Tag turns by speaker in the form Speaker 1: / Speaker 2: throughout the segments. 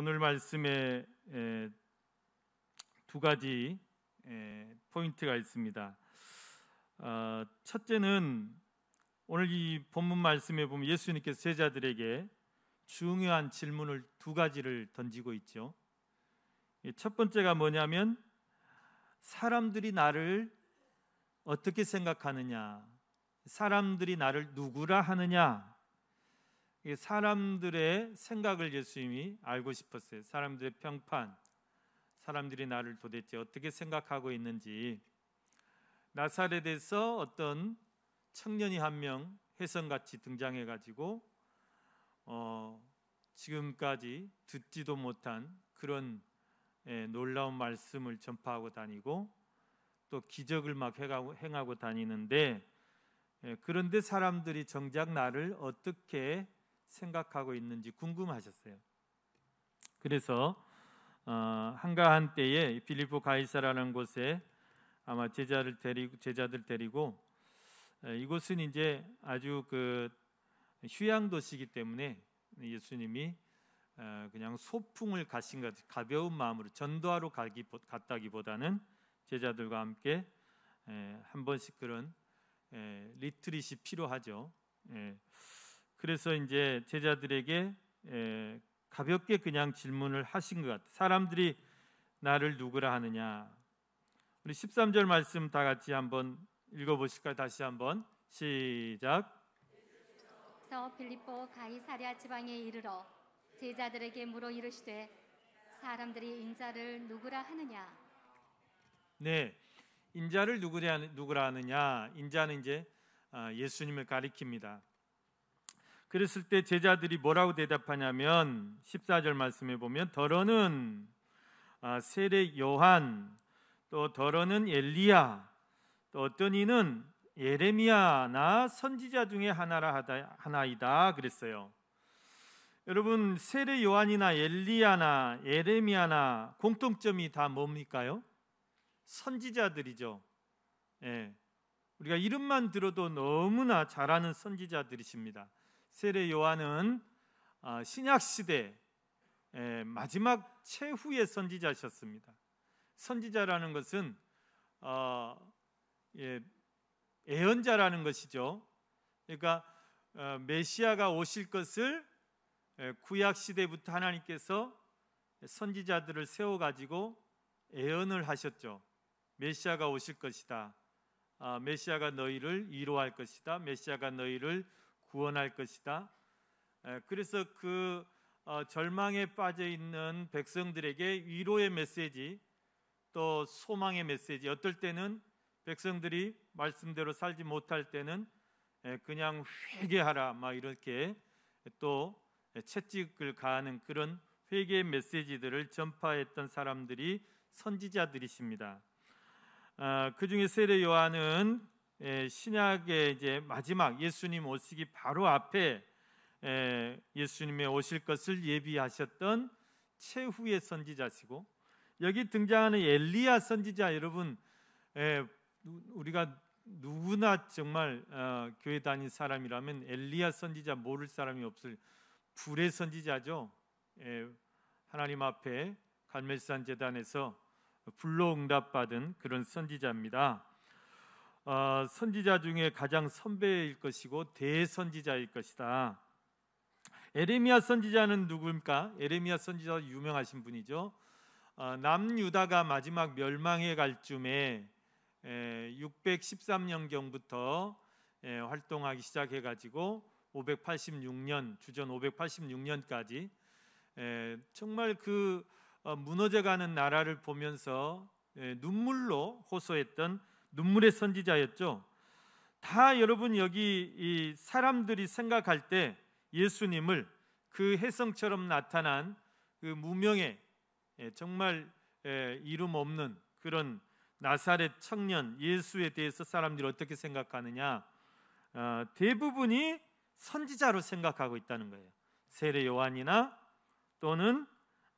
Speaker 1: 오늘 말씀에 두 가지 포인트가 있습니다. 아, 첫째는 오늘 이 본문 말씀에 보면 예수님께서 제자들에게 중요한 질문을 두 가지를 던지고 있죠. 첫 번째가 뭐냐면 사람들이 나를 어떻게 생각하느냐, 사람들이 나를 누구라 하느냐 사람들의 생각을 예수님이 알고 싶었어요. 사람들의 평판, 사람들이 나를 도대체 어떻게 생각하고 있는지. 나사렛에서 어떤 청년이 한명 혜성같이 등장해 가지고 어, 지금까지 듣지도 못한 그런 예, 놀라운 말씀을 전파하고 다니고 또 기적을 막 해가고, 행하고 다니는데 예, 그런데 사람들이 정작 나를 어떻게 생각하고 있는지 궁금하셨어요. 그래서 어, 한가한 때에 빌리포 가이사라는 곳에 아마 제자를 데리고 제자들 데리고 에, 이곳은 이제 아주 그 휴양 도시이기 때문에 예수님이 어, 그냥 소풍을 가신 것 가벼운 마음으로 전도하러 가기 갔다기보다는 제자들과 함께 에, 한 번씩 그런 에, 리트릿이 필요하죠. 예. 그래서 이제 제자들에게 가볍게 그냥 질문을 하신 것 같아요. 사람들이 나를 누구라 하느냐. 우리 13절 말씀 다 같이 한번 읽어보실까요? 다시 한번 시작.
Speaker 2: 서 빌립보 가이사랴 지방에 이르러 제자들에게 물어 이르시되 사람들이 인자를 누구라 하느냐?
Speaker 1: 네, 인자를 누구라 하느냐? 인자는 이제 아, 예수님을 가리킵니다. 그랬을 때 제자들이 뭐라고 대답하냐면 14절 말씀해 보면 더러는 아, 세례 요한 또 더러는 엘리야 또 어떤 이는 예레미야나 선지자 중에 하나라 하다, 하나이다 그랬어요. 여러분 세례 요한이나 엘리야나 예레미야나 공통점이 다 뭡니까요? 선지자들이죠. 예. 우리가 이름만 들어도 너무나 잘하는 선지자들이십니다. 세례 요한은 아, 신약 시대 마지막 최후의 선지자셨습니다. 선지자라는 것은 어, 예언자라는 것이죠. 그러니까 어, 메시아가 오실 것을 구약 시대부터 하나님께서 선지자들을 세워 가지고 예언을 하셨죠. 메시아가 오실 것이다. 아, 메시아가 너희를 위로할 것이다. 메시아가 너희를 구원할 것이다. 그래서 그 어, 절망에 빠져 있는 백성들에게 위로의 메시지 또 소망의 메시지 어떨 때는 백성들이 말씀대로 살지 못할 때는 그냥 회개하라 막 이렇게 또 채찍을 가하는 그런 회개의 메시지들을 전파했던 사람들이 선지자들이십니다. 아, 그 중에 세례 요한은 예, 신약의 이제 마지막 예수님 오시기 바로 앞에 예, 예수님의 오실 것을 예비하셨던 최후의 선지자시고 여기 등장하는 엘리야 선지자 여러분 예, 우리가 누구나 정말 어, 교회 다닌 사람이라면 엘리야 선지자 모를 사람이 없을 불의 선지자죠. 하나님 앞에 갈멜산 재단에서 불로 응답받은 그런 선지자입니다. 어, 선지자 중에 가장 선배일 것이고 대선지자일 것이다. 에레미야 선지자는 누구니까 에레미야 선지자 유명하신 분이죠. 어, 남유다가 마지막 멸망해 갈 쯤에 613년경부터 활동하기 시작해 가지고 586년 주전 586년까지 정말 그 어, 무너져가는 나라를 보면서 눈물로 호소했던 눈물의 선지자였죠. 다 여러분 여기 사람들이 생각할 때 예수님을 그 혜성처럼 나타난 그 무명의 예, 정말 예, 이름 없는 그런 나사렛 청년 예수에 대해서 사람들이 어떻게 생각하느냐? 어, 대부분이 선지자로 생각하고 있다는 거예요. 세례 요한이나 또는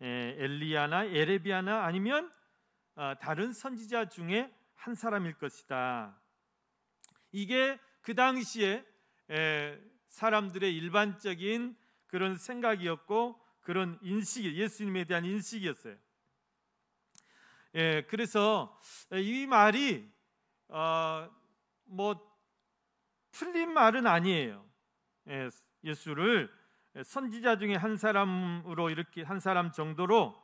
Speaker 1: 예, 엘리야나 에레비아나 아니면 어, 다른 선지자 중에 한 사람일 것이다. 이게 그 당시에 사람들의 일반적인 그런 생각이었고 그런 인식이 예수님에 대한 인식이었어요. 예, 그래서 이 말이 어, 뭐 틀린 말은 아니에요. 예, 예수를 선지자 중에 한 사람으로 이렇게 한 사람 정도로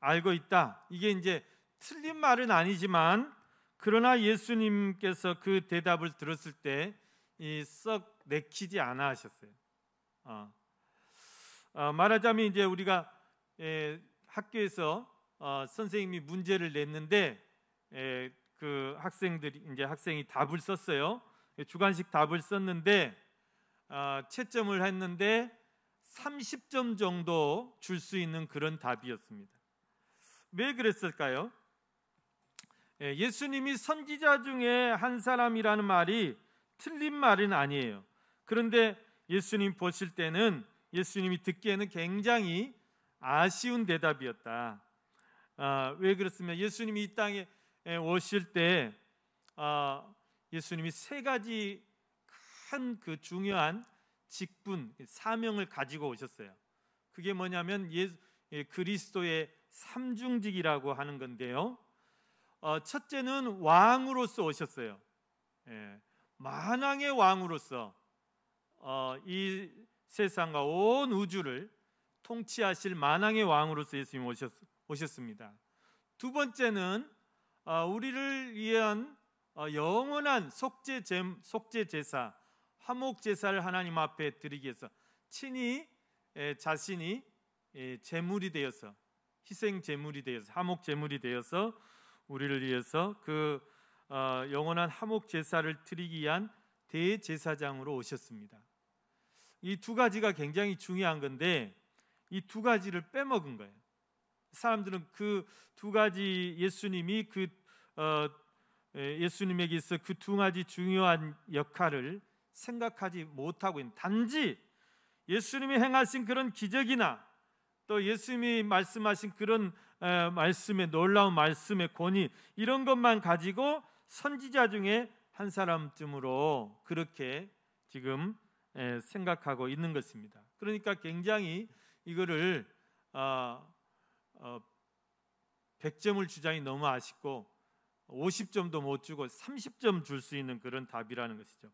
Speaker 1: 알고 있다. 이게 이제 틀린 말은 아니지만 그러나 예수님께서 그 대답을 들었을 때 썩 내키지 않아 하셨어요. 어. 어, 말하자면 이제 우리가 에, 예, 학교에서 어, 선생님이 문제를 냈는데 에, 예, 그 학생들이 이제 학생이 답을 썼어요. 주관식 답을 썼는데 어, 채점을 했는데 30점 정도 줄 수 있는 그런 답이었습니다. 왜 그랬을까요? 예, 예수님이 선지자 중에 한 사람이라는 말이 틀린 말은 아니에요. 그런데 예수님 보실 때는 예수님이 듣기에는 굉장히 아쉬운 대답이었다. 아, 왜 그렇습니까? 예수님이 이 땅에 오실 때 아, 예수님이 세 가지 큰 그 중요한 직분, 사명을 가지고 오셨어요. 그게 뭐냐면 예, 그리스도의 삼중직이라고 하는 건데요. 어, 첫째는 왕으로서 오셨어요. 예, 만왕의 왕으로서 어, 이 세상과 온 우주를 통치하실 만왕의 왕으로서 예수님 오셨, 오셨습니다. 두 번째는 어, 우리를 위한 영원한 속죄, 속죄 제사, 화목 제사를 하나님 앞에 드리기 위해서 친히 예, 자신이 예, 제물이 되어서 희생 제물이 되어서 화목 제물이 되어서 우리를 위해서 그 어, 영원한 하목 제사를 드리기 위한 대제사장으로 오셨습니다. 이 두 가지가 굉장히 중요한 건데 이 두 가지를 빼먹은 거예요. 사람들은 그 두 가지 예수님이 그 어, 예, 예수님에게 있그두 가지 중요한 역할을 생각하지 못하고 있는 단지 예수님이 행하신 그런 기적이나 또 예수님이 말씀하신 그런 말씀의 놀라운 말씀의 권위 이런 것만 가지고 선지자 중에 한 사람쯤으로 그렇게 지금 생각하고 있는 것입니다. 그러니까 굉장히 이거를 100점을 아, 어, 주장이 너무 아쉽고 50점도 못 주고 30점 줄 수 있는 그런 답이라는 것이죠.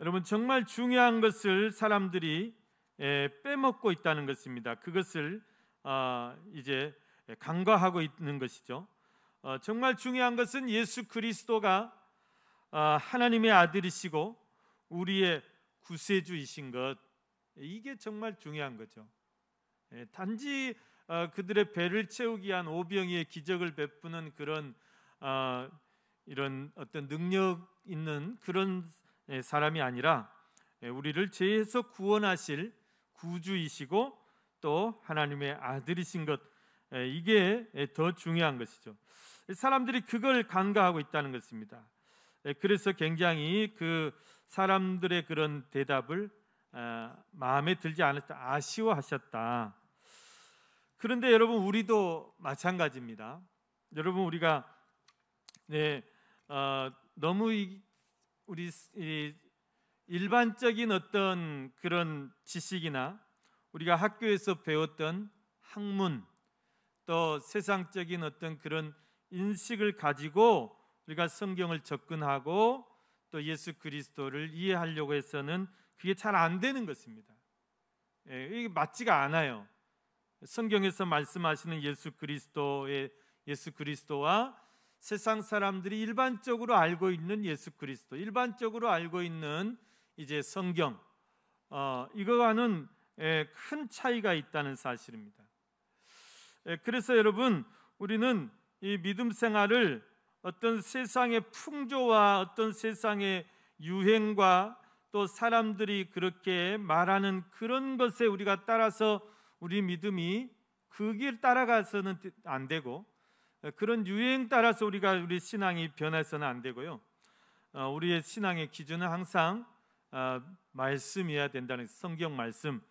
Speaker 1: 여러분 정말 중요한 것을 사람들이 빼먹고 있다는 것입니다. 그것을 아, 이제 간과하고 있는 것이죠. 어, 정말 중요한 것은 예수 그리스도가 아, 하나님의 아들이시고 우리의 구세주이신 것 이게 정말 중요한 거죠. 예, 단지 어, 그들의 배를 채우기 위한 오병이의 기적을 베푸는 그런 어, 이런 어떤 능력 있는 그런 예, 사람이 아니라 예, 우리를 죄에서 구원하실 구주이시고 또 하나님의 아들이신 것 이게 더 중요한 것이죠. 사람들이 그걸 간과하고 있다는 것입니다. 그래서 굉장히 그 사람들의 그런 대답을 아, 마음에 들지 않았다 아쉬워하셨다. 그런데 여러분 우리도 마찬가지입니다. 여러분 우리가 네, 어, 너무 이, 우리 이 일반적인 어떤 그런 지식이나 우리가 학교에서 배웠던 학문 또 세상적인 어떤 그런 인식을 가지고 우리가 성경을 접근하고 또 예수 그리스도를 이해하려고 해서는 그게 잘 안 되는 것입니다. 예, 이게 맞지가 않아요. 성경에서 말씀하시는 예수 그리스도의 예수 그리스도와 세상 사람들이 일반적으로 알고 있는 예수 그리스도, 일반적으로 알고 있는 이제 성경 어, 이거와는 큰 차이가 있다는 사실입니다. 그래서 여러분 우리는 이 믿음 생활을 어떤 세상의 풍조와 어떤 세상의 유행과 또 사람들이 그렇게 말하는 그런 것에 우리가 따라서 우리 믿음이 그 길 따라가서는 안 되고 그런 유행 따라서 우리가 우리 신앙이 변해서는 안 되고요. 어, 우리의 신앙의 기준은 항상 어, 말씀이어야 된다는 성경 말씀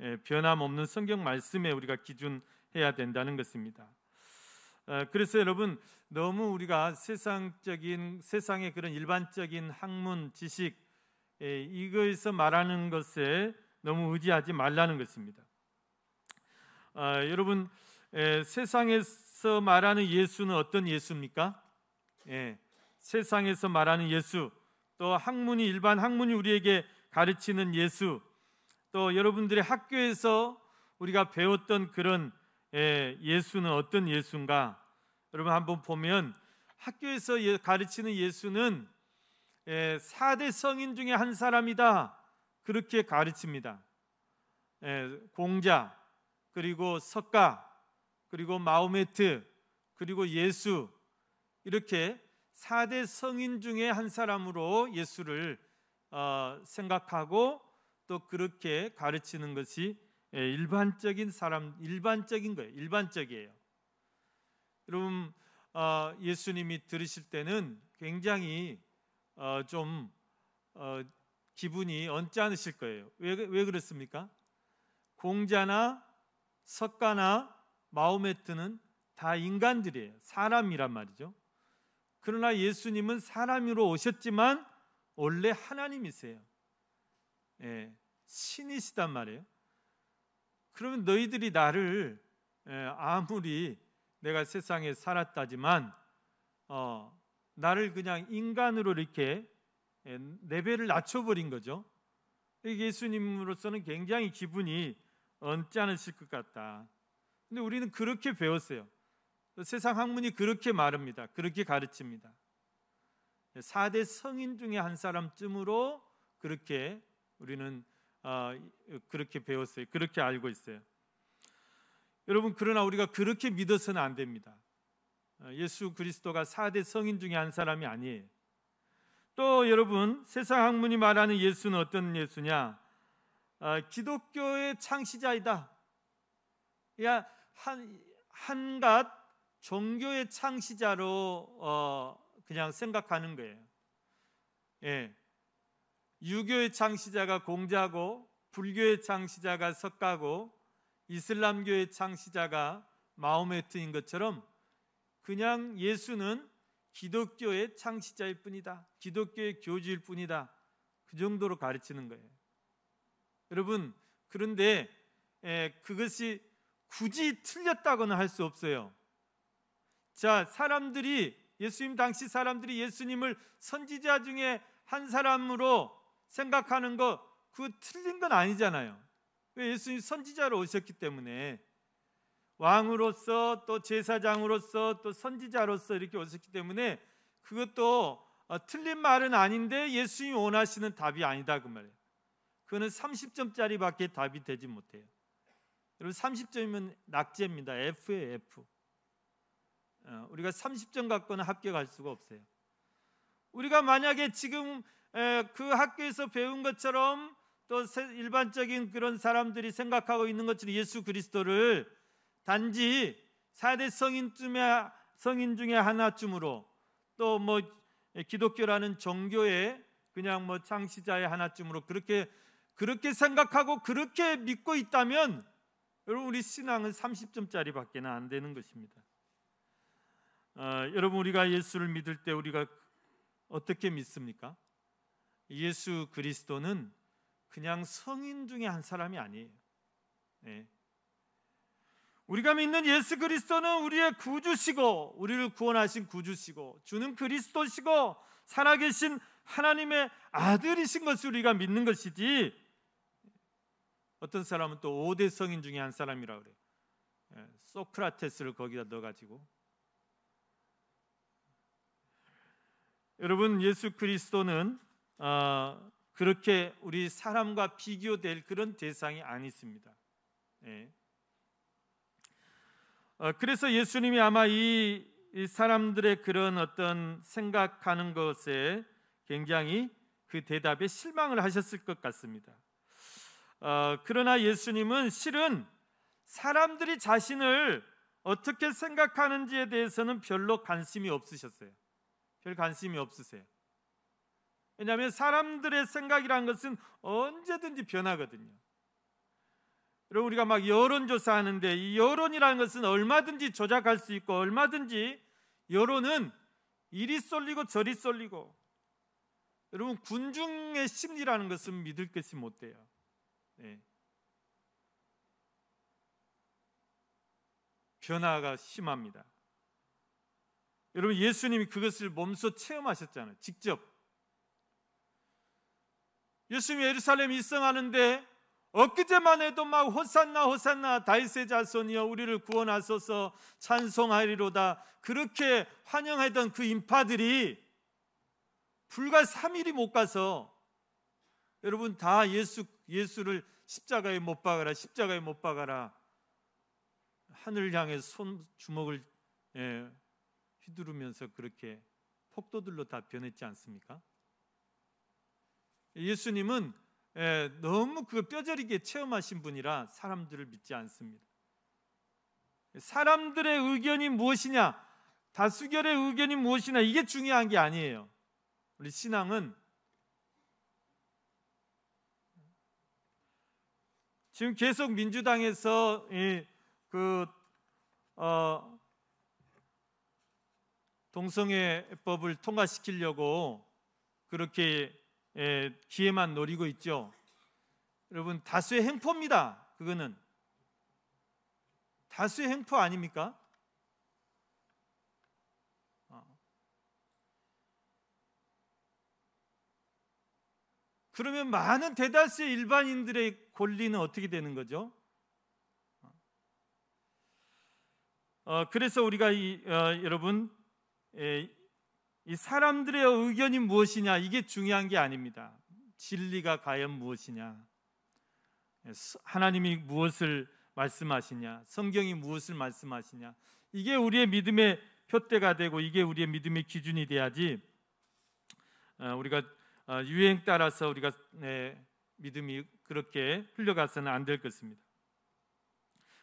Speaker 1: 예, 변함없는 성경 말씀에 우리가 기준해야 된다는 것입니다. 어, 그래서 여러분 너무 우리가 세상적인 세상의 그런 일반적인 학문 지식 예, 이거에서 말하는 것에 너무 의지하지 말라는 것입니다. 어, 여러분 예, 세상에서 말하는 예수는 어떤 예수입니까? 세상에서 말하는 예수 또 학문이 일반 학문이 우리에게 가르치는 예수 또여러분들의 학교에서 우리가 배웠던 그런 예, 예수는 어떤 예수인가? 여러분 한번 보면 학교에서 예, 가르치는 예수는 4대 예, 성인 중에 한 사람이다. 그렇게 가르칩니다. 공자, 그리고 석가, 그리고 마오메트, 그리고 예수 이렇게 4대 성인 중에 한 사람으로 예수를 어, 생각하고 또 그렇게 가르치는 것이 예, 일반적인 사람 일반적인 거예요. 일반적이에요. 여러분 어, 예수님이 들으실 때는 굉장히 어, 좀 어, 기분이 언짢으실 거예요. 왜, 왜 그렇습니까? 공자나 석가나 마호메트는 다 인간들이에요. 사람이란 말이죠. 그러나 예수님은 사람으로 오셨지만 원래 하나님이세요. 예. 신이시단 말이에요. 그러면 너희들이 나를 아무리 내가 세상에 살았다지만 어, 나를 그냥 인간으로 이렇게 레벨을 낮춰버린 거죠. 예수님으로서는 굉장히 기분이 언짢으실 것 같다. 근데 우리는 그렇게 배웠어요. 세상 학문이 그렇게 말합니다. 그렇게 가르칩니다. 4대 성인 중에 한 사람쯤으로 그렇게 우리는 아, 그렇게 배웠어요. 그렇게 알고 있어요. 여러분 그러나 우리가 그렇게 믿어서는 안 됩니다. 아, 예수 그리스도가 4대 성인 중에 한 사람이 아니에요. 또 여러분 세상 학문이 말하는 예수는 어떤 예수냐? 아, 기독교의 창시자이다. 야 한, 한갓 종교의 창시자로 어, 그냥 생각하는 거예요. 예, 유교의 창시자가 공자고 불교의 창시자가 석가고 이슬람교의 창시자가 마호메트인 것처럼 그냥 예수는 기독교의 창시자일 뿐이다. 기독교의 교주일 뿐이다. 그 정도로 가르치는 거예요. 여러분, 그런데 예, 그것이 굳이 틀렸다고는 할 수 없어요. 자, 사람들이 예수님 당시 사람들이 예수님을 선지자 중에 한 사람으로 생각하는 거 그거 틀린 건 아니잖아요. 예수님 선지자로 오셨기 때문에 왕으로서 또 제사장으로서 또 선지자로서 이렇게 오셨기 때문에 그것도 어, 틀린 말은 아닌데 예수님이 원하시는 답이 아니다 그 말이에요. 그거는 30점짜리밖에 답이 되지 못해요. 여러분 30점이면 낙제입니다. F에 F. 어, 우리가 30점 갖고는 합격할 수가 없어요. 우리가 만약에 지금 그 학교에서 배운 것처럼 또 일반적인 그런 사람들이 생각하고 있는 것처럼 예수 그리스도를 단지 사대 성인 중에 성인 중에 하나쯤으로 또 뭐 기독교라는 종교의 그냥 뭐 창시자의 하나쯤으로 그렇게 그렇게 생각하고 그렇게 믿고 있다면 여러분 우리 신앙은 30점짜리밖에 안 되는 것입니다. 어, 여러분 우리가 예수를 믿을 때 우리가 어떻게 믿습니까? 예수 그리스도는 그냥 성인 중에 한 사람이 아니에요. 네. 우리가 믿는 예수 그리스도는 우리의 구주시고 우리를 구원하신 구주시고 주는 그리스도시고 살아계신 하나님의 아들이신 것을 우리가 믿는 것이지 어떤 사람은 또 5대 성인 중에 한 사람이라 그래요. 예, 소크라테스를 거기다 넣어가지고 여러분 예수 그리스도는 아, 그렇게 우리 사람과 비교될 그런 대상이 아니십니다. 예. 어, 그래서 예수님이 아마 이 사람들의 그런 어떤 생각하는 것에 굉장히 그 대답에 실망을 하셨을 것 같습니다. 어, 그러나 예수님은 실은 사람들이 자신을 어떻게 생각하는지에 대해서는 별로 관심이 없으셨어요. 별 관심이 없으세요. 왜냐하면 사람들의 생각이란 것은 언제든지 변하거든요. 여러분 우리가 막 여론조사 하는데 이 여론이라는 것은 얼마든지 조작할 수 있고 얼마든지 여론은 이리 쏠리고 저리 쏠리고 여러분 군중의 심리라는 것은 믿을 것이 못 돼요. 네. 변화가 심합니다. 여러분 예수님이 그것을 몸소 체험하셨잖아요. 직접 예수님이 예루살렘 입성하는데 엊그제만 해도 막 호산나 호산나 다윗의 자손이여 우리를 구원하소서 찬송하리로다 그렇게 환영하던 그 인파들이 불과 3일이 못 가서 여러분 다 예수 예수를 십자가에 못 박아라 십자가에 못 박아라 하늘 향해 손 주먹을 예, 휘두르면서 그렇게 폭도들로 다 변했지 않습니까? 예수님은 예, 너무 그 뼈저리게 체험하신 분이라 사람들을 믿지 않습니다. 사람들의 의견이 무엇이냐, 다수결의 의견이 무엇이냐 이게 중요한 게 아니에요. 우리 신앙은 지금 계속 민주당에서 그 어, 동성애법을 통과시키려고 그렇게 기회만 예, 노리고 있죠. 여러분 다수의 행포입니다. 그거는 다수의 행포 아닙니까? 어. 그러면 많은 대다수의 일반인들의 권리는 어떻게 되는 거죠? 어, 그래서 우리가 이, 어, 여러분 에, 예, 이 사람들의 의견이 무엇이냐 이게 중요한 게 아닙니다. 진리가 과연 무엇이냐? 하나님이 무엇을 말씀하시냐? 성경이 무엇을 말씀하시냐? 이게 우리의 믿음의 표대가 되고 이게 우리의 믿음의 기준이 돼야지 어, 우리가 어, 유행 따라서 우리가 네, 믿음이 그렇게 흘려가서는 안 될 것입니다.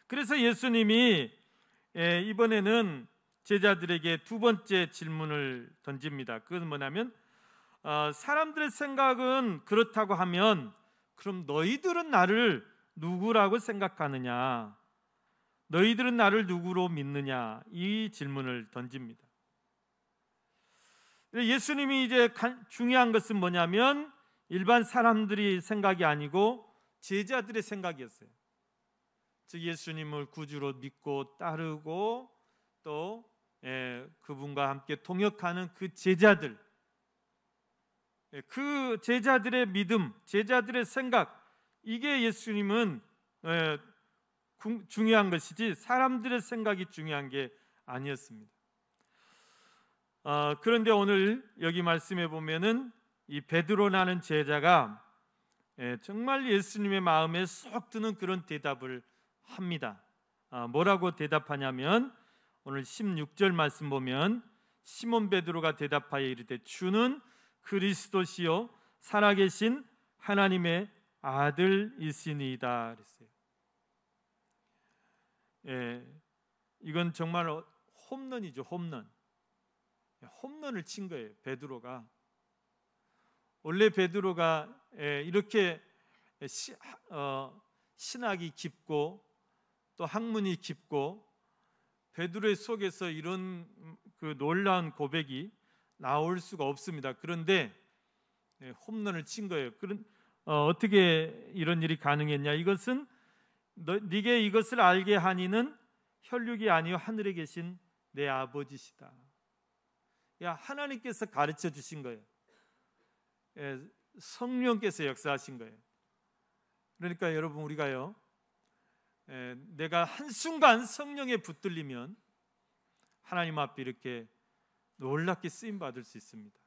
Speaker 1: 그래서 예수님이 예, 이번에는 제자들에게 두 번째 질문을 던집니다. 그건 뭐냐면 어, 사람들의 생각은 그렇다고 하면 그럼 너희들은 나를 누구라고 생각하느냐? 너희들은 나를 누구로 믿느냐? 이 질문을 던집니다. 예수님이 이제 중요한 것은 뭐냐면 일반 사람들이 생각이 아니고 제자들의 생각이었어요. 즉 예수님을 구주로 믿고 따르고 또 예, 그분과 함께 통역하는그 제자들, 예, 그 제자들의 믿음, 제자들의 생각, 이게 예수님은 예, 중요한 것이지 사람들의 생각이 중요한 게 아니었습니다. 아, 그런데 오늘 여기 말씀해 보면은 이 베드로라는 제자가 정말 예수님의 마음에 쏙 드는 그런 대답을 합니다. 아, 뭐라고 대답하냐면 오늘 16절 말씀 보면 시몬 베드로가 대답하여 이르되 주는 그리스도시요 살아계신 하나님의 아들이시니이다 그랬어요. 예, 이건 정말 홈런이죠 홈런. 예, 홈런을 친 거예요 베드로가. 원래 베드로가 예, 이렇게 시, 어, 신학이 깊고 또 학문이 깊고 베드로의 속에서 이런 그 놀라운 고백이 나올 수가 없습니다. 그런데 네, 홈런을 친 거예요. 그런 어, 어떻게 이런 일이 가능했냐? 이것은 너, 네게 이것을 알게 하니는 혈육이 아니요 하늘에 계신 내 아버지시다. 야 하나님께서 가르쳐 주신 거예요. 예, 성령께서 역사하신 거예요. 그러니까 여러분 우리가요 내가 한순간 성령에 붙들리면 하나님 앞에 이렇게 놀랍게 쓰임 받을 수 있습니다.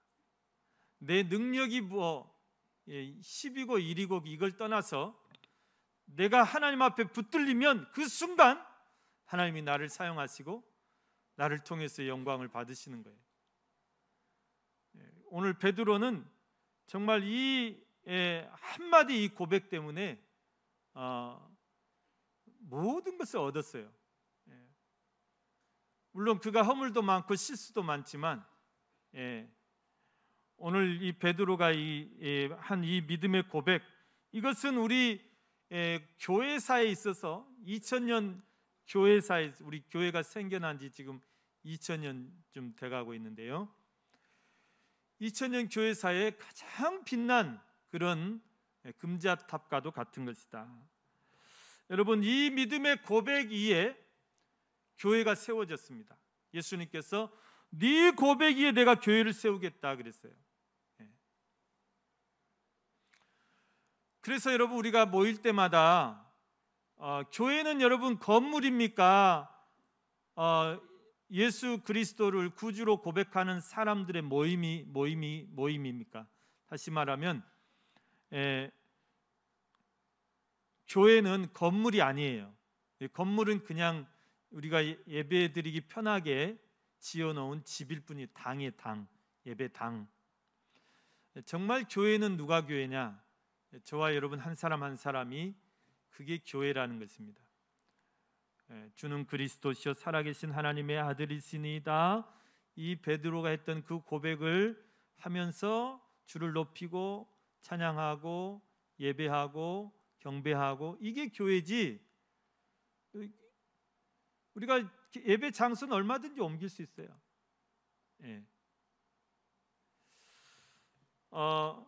Speaker 1: 내 능력이 뭐 10이고 예, 1이고 이걸 떠나서 내가 하나님 앞에 붙들리면 그 순간 하나님이 나를 사용하시고 나를 통해서 영광을 받으시는 거예요. 예, 오늘 베드로는 정말 이 예, 한마디 이 고백 때문에 어, 모든 것을 얻었어요. 예. 물론 그가 허물도 많고 실수도 많지만 예. 오늘 이 베드로가 한이 예, 믿음의 고백 이것은 우리 예, 교회사에 있어서 2000년 교회사에 우리 교회가 생겨난 지 지금 2000년쯤 돼가고 있는데요. 2000년 교회사의 가장 빛난 그런 예, 금자탑과도 같은 것이다. 여러분 이 믿음의 고백 이에 교회가 세워졌습니다. 예수님께서 네 고백 위에 내가 교회를 세우겠다 그랬어요. 예. 그래서 여러분 우리가 모일 때마다 어, 교회는 여러분 건물입니까? 어, 예수 그리스도를 구주로 고백하는 사람들의 모임이 모임이 모임입니까? 다시 말하면 에, 예, 교회는 건물이 아니에요. 건물은 그냥 우리가 예, 예배드리기 편하게 지어놓은 집일 뿐이 당의 당 예배당. 정말 교회는 누가 교회냐? 저와 여러분 한 사람 한 사람이 그게 교회라는 것입니다. 예, 주는 그리스도시요 살아계신 하나님의 아들이시니다. 이 베드로가 했던 그 고백을 하면서 주를 높이고 찬양하고 예배하고 경배하고 이게 교회지. 우리가 예배 장소는 얼마든지 옮길 수 있어요. 예. 어,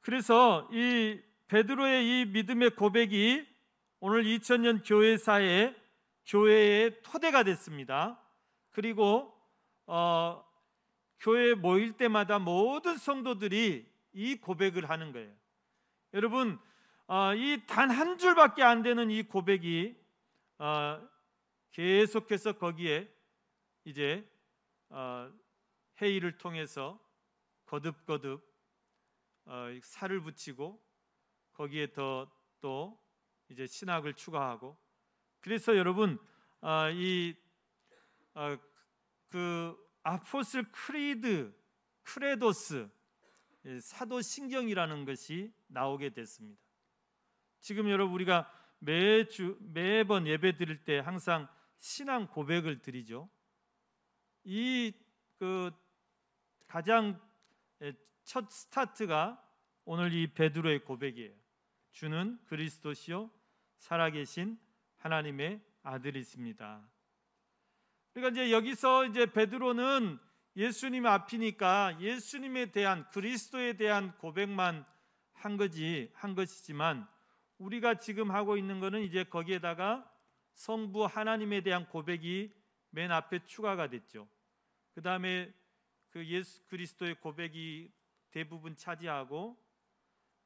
Speaker 1: 그래서 이 베드로의 이 믿음의 고백이 오늘 2000년 교회사의 교회의 토대가 됐습니다. 그리고 어, 교회 모일 때마다 모든 성도들이 이 고백을 하는 거예요. 여러분 어, 이단 한 줄밖에 안 되는 이 고백이 어, 계속해서 거기에 이제 어, 회의를 통해서 거듭거듭 어, 살을 붙이고 거기에 더 또 이제 신학을 추가하고 그래서 여러분 어, 이그 아포슬 크리드 크레도스 사도신경이라는 것이 나오게 됐습니다. 지금 여러분 우리가 매주 매번 예배 드릴 때 항상 신앙 고백을 드리죠. 이 그 가장 첫 스타트가 오늘 이 베드로의 고백이에요. 주는 그리스도시요 살아계신 하나님의 아들이십니다. 그러니까 이제 여기서 이제 베드로는 예수님 앞이니까 예수님에 대한 그리스도에 대한 고백만 한 거지 한 것이지만 우리가 지금 하고 있는 것은 이제 거기에다가 성부 하나님에 대한 고백이 맨 앞에 추가가 됐죠. 그 다음에 그 예수 그리스도의 고백이 대부분 차지하고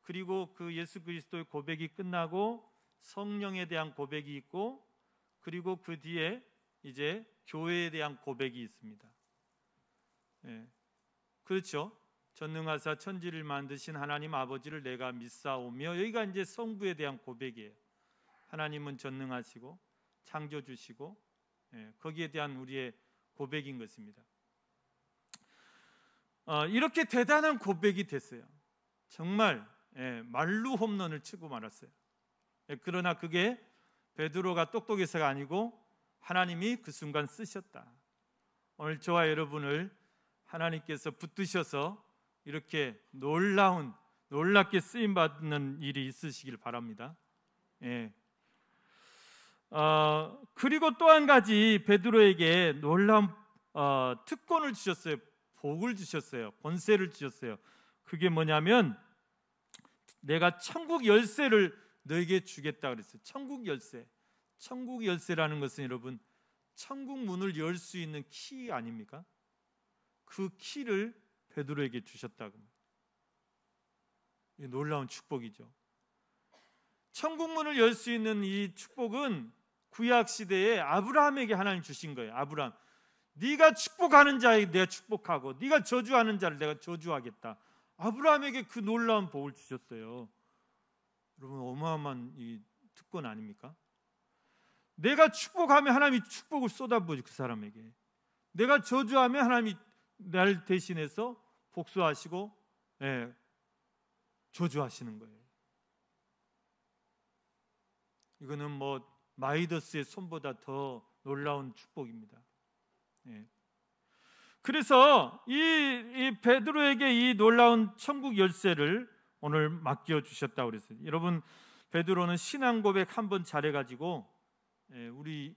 Speaker 1: 그리고 그 예수 그리스도의 고백이 끝나고 성령에 대한 고백이 있고 그리고 그 뒤에 이제 교회에 대한 고백이 있습니다. 예. 그렇죠. 전능하사 천지를 만드신 하나님 아버지를 내가 믿사오며 여기가 이제 성부에 대한 고백이에요. 하나님은 전능하시고 창조 주시고 예, 거기에 대한 우리의 고백인 것입니다. 어, 이렇게 대단한 고백이 됐어요. 정말 예, 말로 홈런을 치고 말았어요. 예, 그러나 그게 베드로가 똑똑해서가 아니고 하나님이 그 순간 쓰셨다. 오늘 저와 여러분을 하나님께서 붙드셔서 이렇게 놀라운 놀랍게 쓰임 받는 일이 있으시길 바랍니다. 예. 어, 그리고 또 한 가지 베드로에게 놀라운 어, 특권을 주셨어요. 복을 주셨어요. 권세를 주셨어요. 그게 뭐냐면 내가 천국 열쇠를 너에게 주겠다 그랬어요. 천국 열쇠. 천국 열쇠라는 것은 여러분 천국 문을 열 수 있는 키 아닙니까? 그 키를 베드로에게 주셨다고. 이 놀라운 축복이죠. 천국 문을 열 수 있는 이 축복은 구약 시대에 아브라함에게 하나님 주신 거예요. 아브라함. 네가 축복하는 자에 게 내가 축복하고 네가 저주하는 자를 내가 저주하겠다. 아브라함에게 그 놀라운 복을 주셨어요. 여러분 어마어마한 이 특권 아닙니까? 내가 축복하면 하나님이 축복을 쏟아부어그 사람에게. 내가 저주하면 하나님이 날 대신해서 복수하시고 예, 조주하시는 거예요. 이거는 뭐 마이더스의 손보다 더 놀라운 축복입니다. 예. 그래서 이, 이, 베드로에게 이 놀라운 천국 열쇠를 오늘 맡겨 주셨다 그랬어요. 여러분 베드로는 신앙 고백 한번 잘해가지고 예, 우리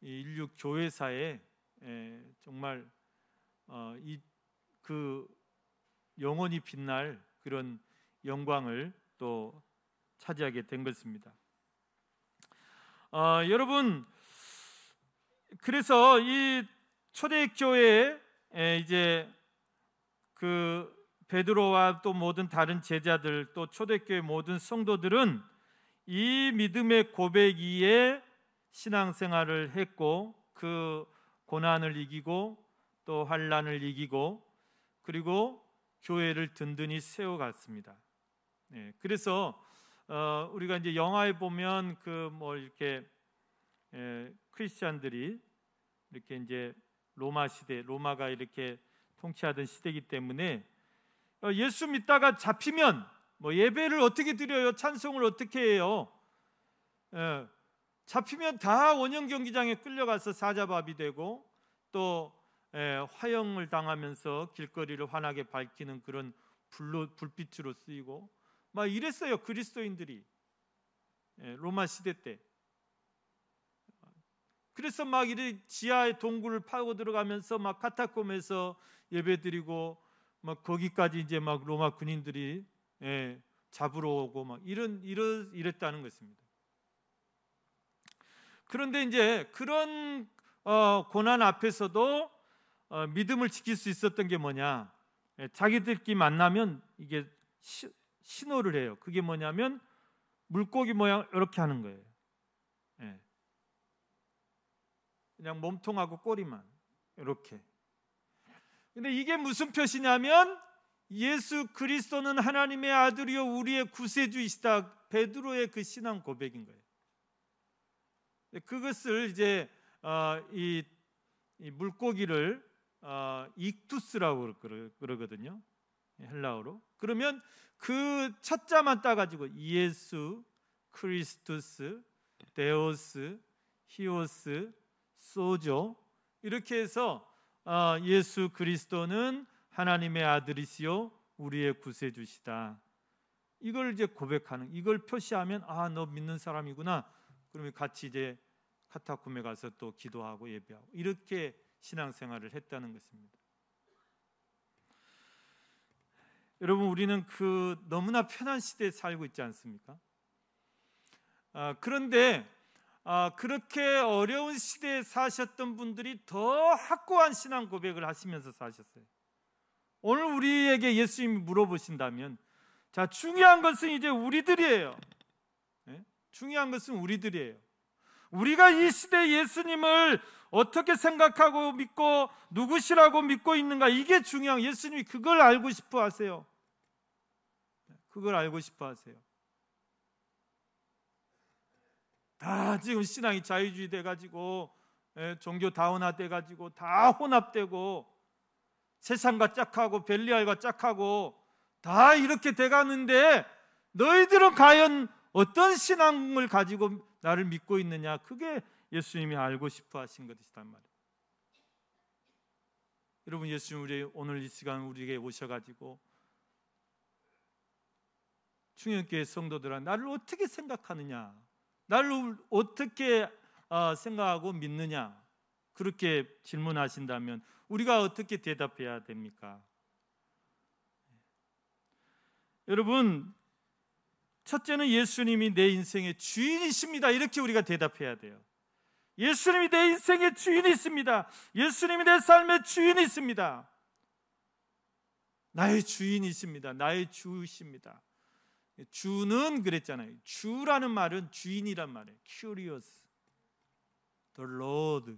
Speaker 1: 인류 교회사에 예, 정말 어, 이그 영원히 빛날 그런 영광을 또 차지하게 된 것입니다. 어, 여러분 그래서 이 초대 교회에 이제 그 베드로와 또 모든 다른 제자들 또 초대교회 모든 성도들은 이 믿음의 고백 이에 신앙생활을 했고 그 고난을 이기고 또 환란을 이기고 그리고 교회를 든든히 세워갔습니다. 네, 그래서 어, 우리가 이제 영화에 보면 그 뭐 이렇게 에, 예, 크리스천들이 이렇게 이제 로마 시대, 로마가 이렇게 통치하던 시대이기 때문에 어, 예수 믿다가 잡히면 뭐 예배를 어떻게 드려요? 찬송을 어떻게 해요? 에, 예, 잡히면 다 원형 경기장에 끌려가서 사자밥이 되고 또 예, 화형을 당하면서 길거리를 환하게 밝히는 그런 불로, 불빛으로 쓰이고 막 이랬어요 그리스도인들이 예, 로마 시대 때 그래서 막 이리 지하의 동굴을 파고 들어가면서 막 카타콤에서 예배드리고 막 거기까지 이제 막 로마 군인들이 예, 잡으러 오고 막 이런 이런 이랬다는 것입니다. 그런데 이제 그런 어, 고난 앞에서도 어, 믿음을 지킬 수 있었던 게 뭐냐? 예, 자기들끼리 만나면 이게 시, 신호를 해요. 그게 뭐냐면 물고기 모양 이렇게 하는 거예요. 예. 그냥 몸통하고 꼬리만 이렇게. 근데 이게 무슨 표시냐면 예수 그리스도는 하나님의 아들이요 우리의 구세주이시다 베드로의 그 신앙 고백인 거예요. 그것을 이제 어, 이, 이 물고기를 어, 익투스라고 그러거든요. 예, 헬라어로. 그러면 그 첫자만 따가지고 예수, 크리스투스, 데오스, 히오스, 소조 이렇게 해서 어, 예수 그리스도는 하나님의 아들이시요 우리의 구세주시다. 이걸 이제 고백하는 이걸 표시하면 아너 믿는 사람이구나. 그러면 같이 이제 카타쿰에 가서 또 기도하고 예배하고 이렇게 신앙생활을 했다는 것입니다. 여러분 우리는 그 너무나 편한 시대에 살고 있지 않습니까? 아, 그런데 아, 그렇게 어려운 시대에 사셨던 분들이 더 확고한 신앙 고백을 하시면서 사셨어요. 오늘 우리에게 예수님이 물어보신다면 자 중요한 것은 이제 우리들이에요. 네? 중요한 것은 우리들이에요. 우리가 이 시대 예수님을 어떻게 생각하고 믿고 누구시라고 믿고 있는가 이게 중요한 예수님이 그걸 알고 싶어 하세요. 그걸 알고 싶어 하세요. 다 지금 신앙이 자유주의 돼 가지고 예, 종교 다운화 돼 가지고 다 혼합되고 세상과 짝하고 벨리알과 짝하고 다 이렇게 돼 가는데 너희들은 과연 어떤 신앙을 가지고 나를 믿고 있느냐? 그게 예수님이 알고 싶어 하신 것이단 말이에요. 여러분 예수님 우리 오늘 이 시간 우리에게 오셔 가지고 중요교회 성도들아 나를 어떻게 생각하느냐 나를 어떻게 어, 생각하고 믿느냐 그렇게 질문하신다면 우리가 어떻게 대답해야 됩니까? 여러분 첫째는 예수님이 내 인생의 주인이십니다 이렇게 우리가 대답해야 돼요 예수님이 내 인생의 주인이 있습니다. 예수님이 내 삶의 주인이 있습니다. 나의 주인이십니다. 나의 주이십니다. 주는 그랬잖아요. 주라는 말은 주인이란 말이에요. curious. The Lord.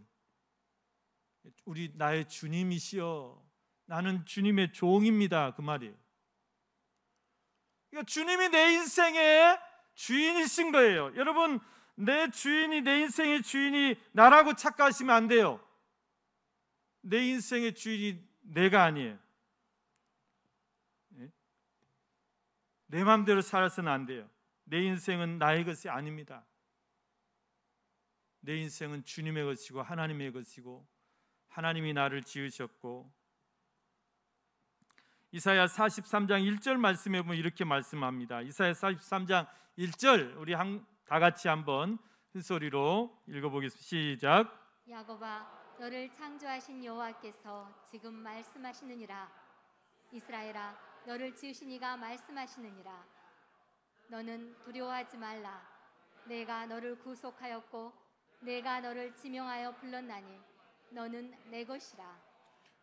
Speaker 1: 우리 나의 주님이시여. 나는 주님의 종입니다. 그 말이에요. 그러니까 주님이 내 인생의 주인이신 거예요. 여러분 내 주인이 내 인생의 주인이 나라고 착각하시면 안 돼요. 내 인생의 주인이 내가 아니에요. 예? 내 마음대로 살아서는 안 돼요. 내 인생은 나의 것이 아닙니다. 내 인생은 주님의 것이고 하나님의 것이고 하나님이 나를 지으셨고 이사야 43장 1절 말씀해 보면 이렇게 말씀합니다. 이사야 43장 1절 우리 한, 다 같이 한번 큰 소리로 읽어보겠습니다. 시작.
Speaker 2: 야곱아, 너를 창조하신 여호와께서 지금 말씀하시느니라. 이스라엘아, 너를 지으신 이가 말씀하시느니라. 너는 두려워하지 말라. 내가 너를 구속하였고 내가 너를 지명하여 불렀나니 너는 내 것이라.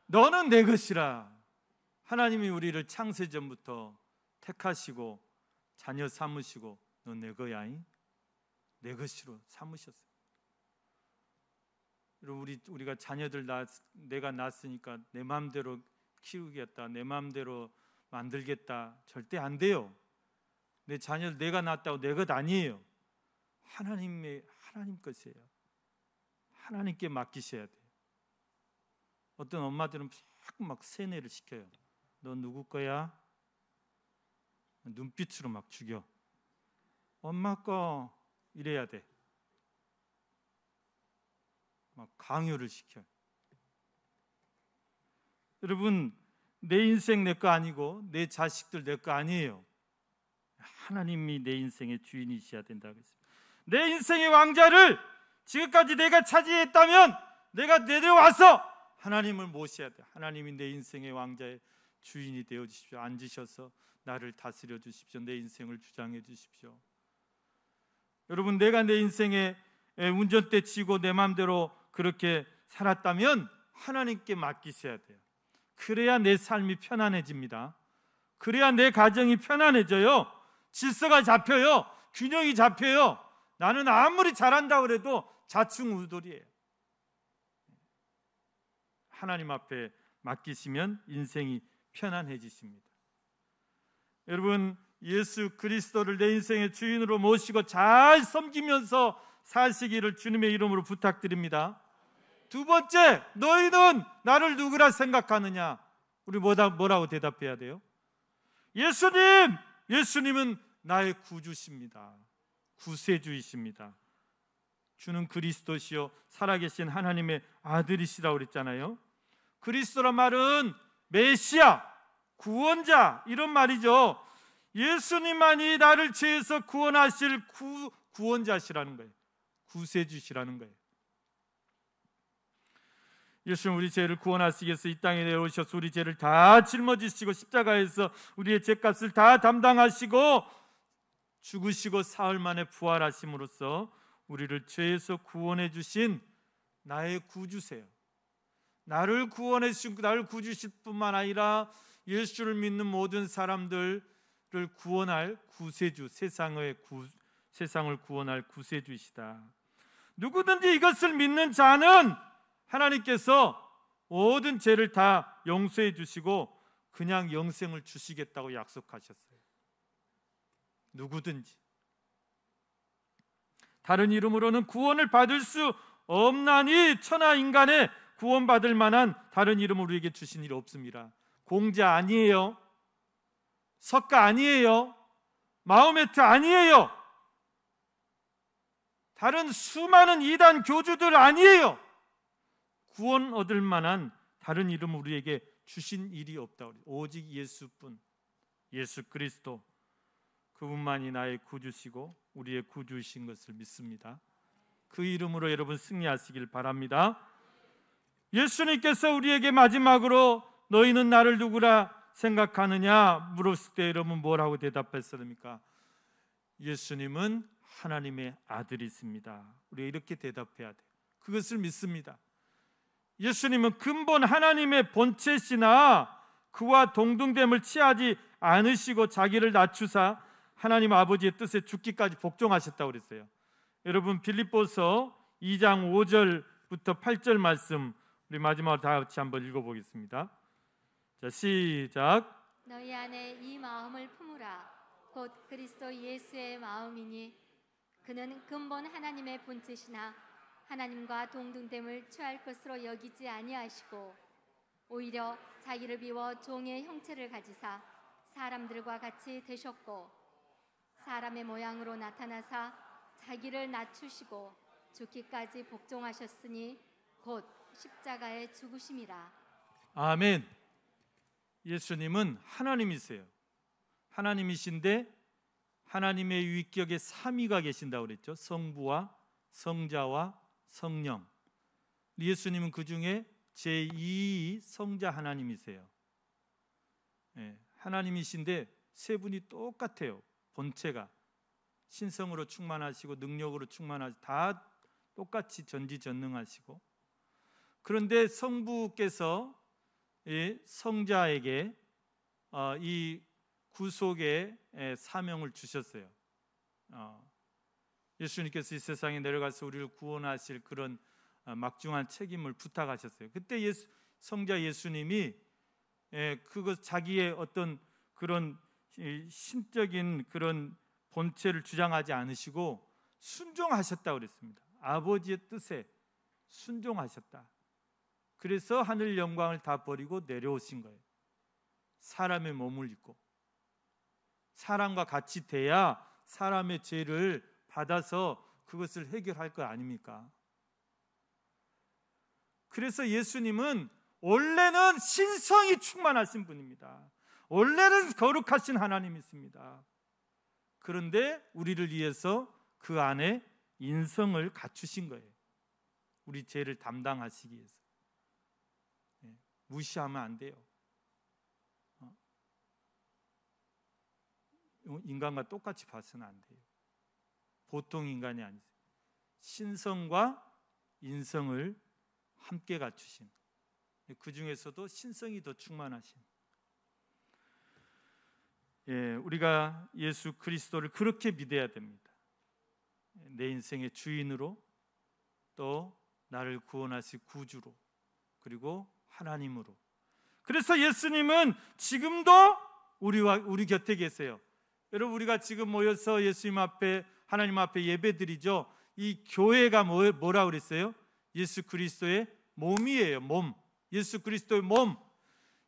Speaker 1: 너는 내 것이라. 하나님이 우리를 창세 전부터 택하시고 자녀 삼으시고 넌내 거야. 잉? 내것이로 삼으셨어요. 여러분 우리 우리가 자녀들 낳 내가 낳았으니까 내 마음대로 키우겠다. 내 마음대로 만들겠다. 절대 안 돼요. 내 자녀를 내가 낳았다고 내 것 아니에요. 하나님의 하나님 것이에요. 하나님께 맡기셔야 돼요. 어떤 엄마들은 자꾸 막 세뇌를 시켜요. 너 누구 거야? 눈빛으로 막 죽여. 엄마 거 이래야 돼. 막 강요를 시켜 여러분, 내 인생 내 거 아니고 내 자식들 내 거 아니에요. 하나님이 내 인생의 주인이셔야 된다고 했습니다. 내 인생의 왕자를 지금까지 내가 차지했다면 내가 내려와서 하나님을 모셔야 돼. 하나님이 내 인생의 왕자의 주인이 되어 주십시오. 앉으셔서 나를 다스려 주십시오. 내 인생을 주장해 주십시오. 여러분 내가 내 인생에 운전대 치고 내 마음대로 그렇게 살았다면 하나님께 맡기셔야 돼요. 그래야 내 삶이 편안해집니다. 그래야 내 가정이 편안해져요. 질서가 잡혀요. 균형이 잡혀요. 나는 아무리 잘한다 그래도 자충우돌이에요. 하나님 앞에 맡기시면 인생이 편안해지십니다. 여러분 예수 그리스도를 내 인생의 주인으로 모시고 잘 섬기면서 사시기를 주님의 이름으로 부탁드립니다. 두 번째, 너희는 나를 누구라 생각하느냐? 우리 뭐다, 뭐라고 대답해야 돼요? 예수님! 예수님은 나의 구주십니다. 구세주이십니다. 주는 그리스도시요 살아계신 하나님의 아들이시라 그랬잖아요. 그리스도란 말은 메시아, 구원자 이런 말이죠. 예수님만이 나를 죄에서 구원하실 구, 구원자시라는 거예요. 구세주시라는 거예요. 예수님 우리 죄를 구원하시겠어 이 땅에 내려오셔서 우리 죄를 다 짊어지시고 십자가에서 우리의 죄값을 다 담당하시고 죽으시고 사흘 만에 부활하심으로써 우리를 죄에서 구원해 주신 나의 구주세요. 나를 구원해 주신 나를 구주실 뿐만 아니라 예수를 믿는 모든 사람들 구원할 구세주, 세상의 구, 세상을 구원할 구세주이시다. 누구든지 이것을 믿는 자는 하나님께서 모든 죄를 다 용서해 주시고 그냥 영생을 주시겠다고 약속하셨어요. 누구든지 다른 이름으로는 구원을 받을 수 없나니 천하 인간에 구원받을 만한 다른 이름 우리에게 주신 일 없습니다. 공자 아니에요. 석가 아니에요. 마호메트 아니에요. 다른 수많은 이단 교주들 아니에요. 구원 얻을 만한 다른 이름 우리에게 주신 일이 없다. 오직 예수뿐. 예수 그리스도 그분만이 나의 구주시고 우리의 구주이신 것을 믿습니다. 그 이름으로 여러분 승리하시길 바랍니다. 예수님께서 우리에게 마지막으로 너희는 나를 누구라 생각하느냐 물었을 때 여러분 뭐라고 대답했습니까? 예수님은 하나님의 아들이십니다. 우리가 이렇게 대답해야 돼. 그것을 믿습니다. 예수님은 근본 하나님의 본체시나 그와 동등됨을 취하지 않으시고 자기를 낮추사 하나님 아버지의 뜻에 죽기까지 복종하셨다 그랬어요. 여러분 빌립보서 2장 5절부터 8절 말씀 우리 마지막으로 다 같이 한번 읽어보겠습니다. 자, 시작.
Speaker 2: 너희 안에 이 마음을 품으라. 곧 그리스도 예수의 마음이니 그는 근본 하나님의 본체시나 하나님과 동등됨을 취할 것으로 여기지 아니하시고 오히려 자기를 비워 종의 형체를 가지사 사람들과 같이 되셨고 사람의 모양으로 나타나사 자기를 낮추시고 죽기까지 복종하셨으니 곧 십자가에 죽으심이라.
Speaker 1: 아멘. 예수님은 하나님이세요. 하나님이신데 하나님의 위격에 삼위가 계신다 그랬죠. 성부와 성자와 성령. 예수님은 그 중에 제2 성자 하나님이세요. 예, 하나님이신데 세 분이 똑같아요. 본체가 신성으로 충만하시고 능력으로 충만하시고 다 똑같이 전지전능하시고 그런데 성부께서 성자에게 어, 이 구속의 사명을 주셨어요. 어, 예수님께서 이 세상에 내려가서 우리를 구원하실 그런 어, 막중한 책임을 부탁하셨어요. 그때 예수, 성자 예수님이 그것 자기의 어떤 그런 신적인 그런 본체를 주장하지 않으시고 순종하셨다 그랬습니다. 아버지의 뜻에 순종하셨다. 그래서 하늘 영광을 다 버리고 내려오신 거예요. 사람의 몸을 입고 사람과 같이 돼야 사람의 죄를 받아서 그것을 해결할 거 아닙니까? 그래서 예수님은 원래는 신성이 충만하신 분입니다. 원래는 거룩하신 하나님이십니다. 그런데 우리를 위해서 그 안에 인성을 갖추신 거예요. 우리 죄를 담당하시기 위해서. 무시하면 안 돼요. 어? 인간과 똑같이 봐서는 안 돼요. 보통 인간이 아니세요. 신성과 인성을 함께 갖추신 그 중에서도 신성이 더 충만하신 예, 우리가 예수 그리스도를 그렇게 믿어야 됩니다. 내 인생의 주인으로 또 나를 구원하실 구주로 그리고 하나님으로. 그래서 예수님은 지금도 우리와 우리 곁에 계세요. 여러분 우리가 지금 모여서 예수님 앞에 하나님 앞에 예배드리죠. 이 교회가 뭐, 뭐라 그랬어요? 예수 그리스도의 몸이에요. 몸. 예수 그리스도의 몸.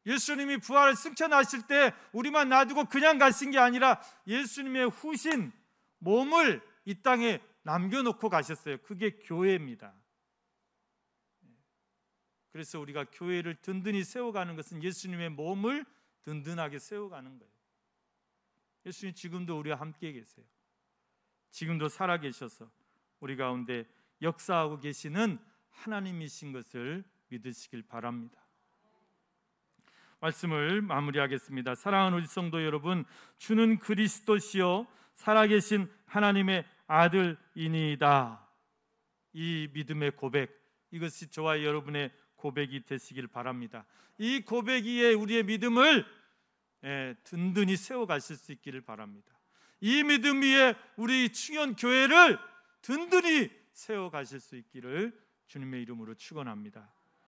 Speaker 1: 예수님이 부활을 승천하실 때 우리만 놔두고 그냥 가신 게 아니라 예수님의 후신 몸을 이 땅에 남겨놓고 가셨어요. 그게 교회입니다. 그래서 우리가 교회를 든든히 세워가는 것은 예수님의 몸을 든든하게 세워가는 거예요. 예수님 지금도 우리와 함께 계세요. 지금도 살아 계셔서 우리 가운데 역사하고 계시는 하나님이신 것을 믿으시길 바랍니다. 말씀을 마무리하겠습니다. 사랑하는 우리 성도 여러분, 주는 그리스도시요 살아계신 하나님의 아들이니이다. 이 믿음의 고백 이것이 저와 여러분의 고백이 되시길 바랍니다. 이 고백이에 우리의 믿음을 예, 든든히 세워가실 수 있기를 바랍니다. 이 믿음 위에 우리 충현 교회를 든든히 세워가실 수 있기를 주님의 이름으로 축원합니다.